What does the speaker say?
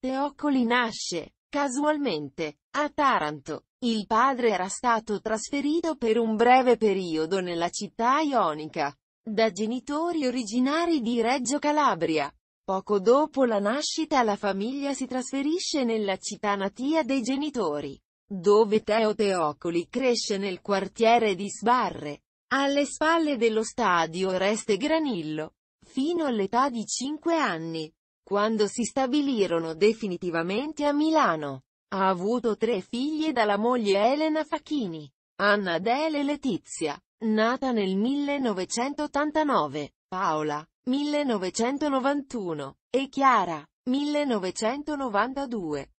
Teoccoli nasce, casualmente, a Taranto. Il padre era stato trasferito per un breve periodo nella città ionica, da genitori originari di Reggio Calabria. Poco dopo la nascita la famiglia si trasferisce nella città natia dei genitori, dove Teo Teocoli cresce nel quartiere di Sbarre, alle spalle dello stadio Oreste Granillo, fino all'età di 5 anni quando si stabilirono definitivamente a Milano. Ha avuto tre figlie dalla moglie Elena Facchini, Anna Adele e Letizia, nata nel 1989, Paola, 1991, e Chiara, 1992.